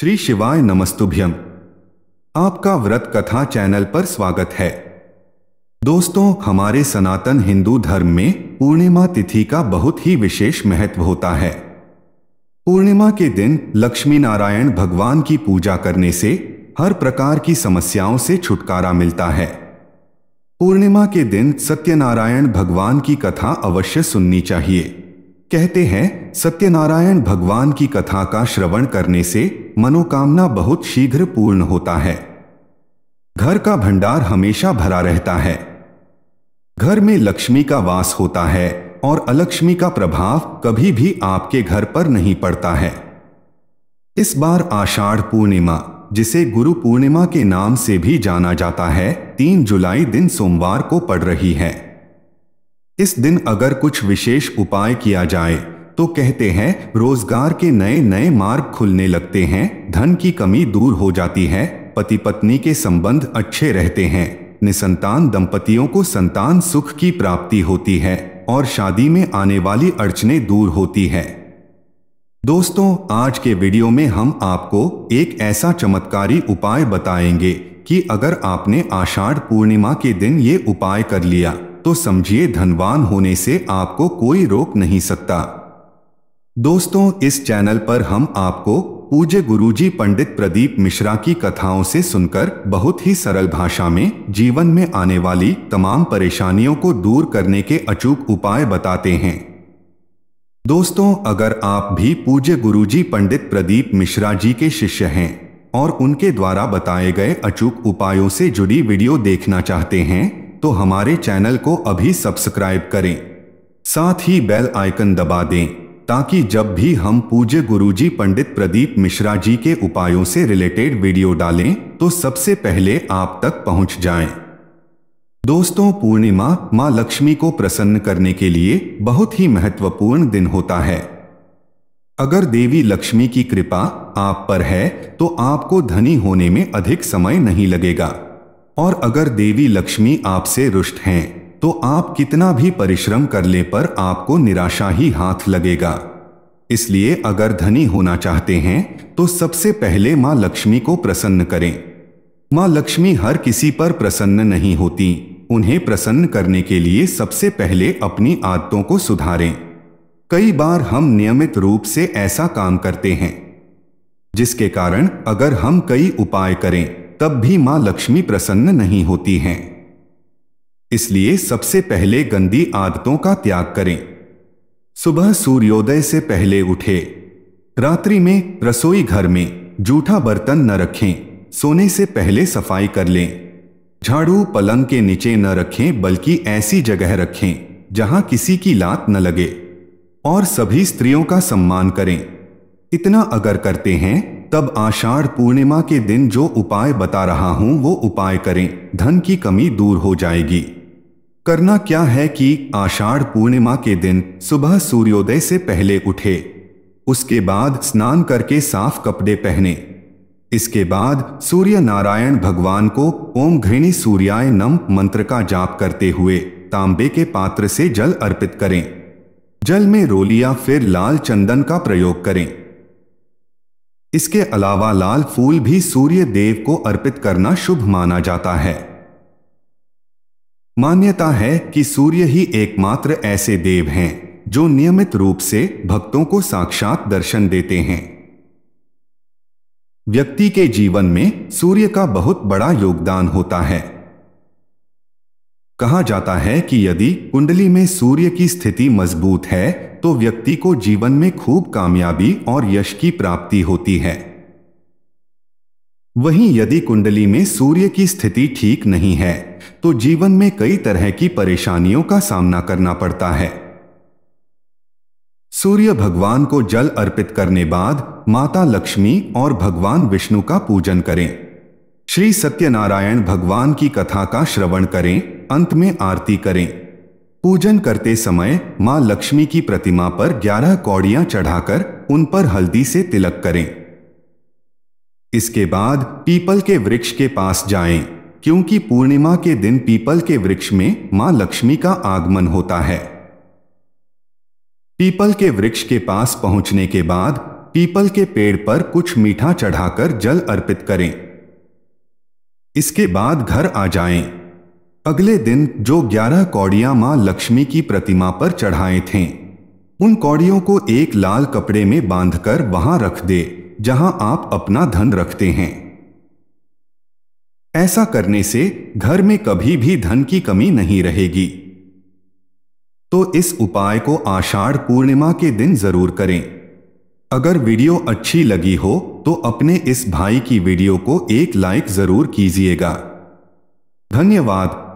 श्री शिवाय नमस्तुभ्यम आपका व्रत कथा चैनल पर स्वागत है दोस्तों हमारे सनातन हिंदू धर्म में पूर्णिमा तिथि का बहुत ही विशेष महत्व होता है पूर्णिमा के दिन लक्ष्मी नारायण भगवान की पूजा करने से हर प्रकार की समस्याओं से छुटकारा मिलता है पूर्णिमा के दिन सत्यनारायण भगवान की कथा अवश्य सुननी चाहिए कहते हैं सत्यनारायण भगवान की कथा का श्रवण करने से मनोकामना बहुत शीघ्र पूर्ण होता है घर का भंडार हमेशा भरा रहता है घर में लक्ष्मी का वास होता है और अलक्ष्मी का प्रभाव कभी भी आपके घर पर नहीं पड़ता है इस बार आषाढ़ पूर्णिमा जिसे गुरु पूर्णिमा के नाम से भी जाना जाता है तीन जुलाई दिन सोमवार को पड़ रही है इस दिन अगर कुछ विशेष उपाय किया जाए तो कहते हैं रोजगार के नए नए मार्ग खुलने लगते हैं धन की कमी दूर हो जाती है पति पत्नी के संबंध अच्छे रहते हैं निसंतान दंपतियों को संतान सुख की प्राप्ति होती है और शादी में आने वाली अड़चने दूर होती है दोस्तों आज के वीडियो में हम आपको एक ऐसा चमत्कारी उपाय बताएंगे कि अगर आपने आषाढ़ पूर्णिमा के दिन ये उपाय कर लिया तो समझिए धनवान होने से आपको कोई रोक नहीं सकता दोस्तों इस चैनल पर हम आपको पूज्य गुरुजी पंडित प्रदीप मिश्रा की कथाओं से सुनकर बहुत ही सरल भाषा में जीवन में आने वाली तमाम परेशानियों को दूर करने के अचूक उपाय बताते हैं दोस्तों अगर आप भी पूज्य गुरुजी पंडित प्रदीप मिश्रा जी के शिष्य हैं और उनके द्वारा बताए गए अचूक उपायों से जुड़ी वीडियो देखना चाहते हैं तो हमारे चैनल को अभी सब्सक्राइब करें साथ ही बेल आइकन दबा दें ताकि जब भी हम पूज्य गुरुजी पंडित प्रदीप मिश्रा जी के उपायों से रिलेटेड वीडियो डालें तो सबसे पहले आप तक पहुंच जाएं। दोस्तों पूर्णिमा मां लक्ष्मी को प्रसन्न करने के लिए बहुत ही महत्वपूर्ण दिन होता है अगर देवी लक्ष्मी की कृपा आप पर है तो आपको धनी होने में अधिक समय नहीं लगेगा और अगर देवी लक्ष्मी आपसे रुष्ट हैं तो आप कितना भी परिश्रम कर ले पर आपको निराशा ही हाथ लगेगा इसलिए अगर धनी होना चाहते हैं तो सबसे पहले माँ लक्ष्मी को प्रसन्न करें माँ लक्ष्मी हर किसी पर प्रसन्न नहीं होती उन्हें प्रसन्न करने के लिए सबसे पहले अपनी आदतों को सुधारें कई बार हम नियमित रूप से ऐसा काम करते हैं जिसके कारण अगर हम कई उपाय करें तब भी मां लक्ष्मी प्रसन्न नहीं होती हैं इसलिए सबसे पहले गंदी आदतों का त्याग करें सुबह सूर्योदय से पहले उठे रात्रि में रसोई घर में जूठा बर्तन न रखें सोने से पहले सफाई कर लें झाड़ू पलंग के नीचे न रखें बल्कि ऐसी जगह रखें जहां किसी की लात न लगे और सभी स्त्रियों का सम्मान करें इतना अगर करते हैं तब आषाढ़ पूर्णिमा के दिन जो उपाय बता रहा हूं वो उपाय करें धन की कमी दूर हो जाएगी करना क्या है कि आषाढ़ पूर्णिमा के दिन सुबह सूर्योदय से पहले उठे उसके बाद स्नान करके साफ कपड़े पहने इसके बाद सूर्य नारायण भगवान को ओम घृणी सूर्याय नम मंत्र का जाप करते हुए तांबे के पात्र से जल अर्पित करें जल में रोलिया फिर लाल चंदन का प्रयोग करें इसके अलावा लाल फूल भी सूर्य देव को अर्पित करना शुभ माना जाता है मान्यता है कि सूर्य ही एकमात्र ऐसे देव हैं जो नियमित रूप से भक्तों को साक्षात दर्शन देते हैं व्यक्ति के जीवन में सूर्य का बहुत बड़ा योगदान होता है कहा जाता है कि यदि कुंडली में सूर्य की स्थिति मजबूत है तो व्यक्ति को जीवन में खूब कामयाबी और यश की प्राप्ति होती है वहीं यदि कुंडली में सूर्य की स्थिति ठीक नहीं है तो जीवन में कई तरह की परेशानियों का सामना करना पड़ता है सूर्य भगवान को जल अर्पित करने बाद माता लक्ष्मी और भगवान विष्णु का पूजन करें श्री सत्यनारायण भगवान की कथा का श्रवण करें अंत में आरती करें पूजन करते समय मां लक्ष्मी की प्रतिमा पर 11 कौड़ियां चढ़ाकर उन पर हल्दी से तिलक करें इसके बाद पीपल के वृक्ष के पास जाएं, क्योंकि पूर्णिमा के दिन पीपल के वृक्ष में मां लक्ष्मी का आगमन होता है पीपल के वृक्ष के पास पहुंचने के बाद पीपल के पेड़ पर कुछ मीठा चढ़ाकर जल अर्पित करें इसके बाद घर आ जाएं। अगले दिन जो ग्यारह कौड़ियां मां लक्ष्मी की प्रतिमा पर चढ़ाए थे उन कौड़ियों को एक लाल कपड़े में बांधकर वहां रख दे जहां आप अपना धन रखते हैं ऐसा करने से घर में कभी भी धन की कमी नहीं रहेगी तो इस उपाय को आषाढ़ पूर्णिमा के दिन जरूर करें अगर वीडियो अच्छी लगी हो तो अपने इस भाई की वीडियो को एक लाइक जरूर कीजिएगा धन्यवाद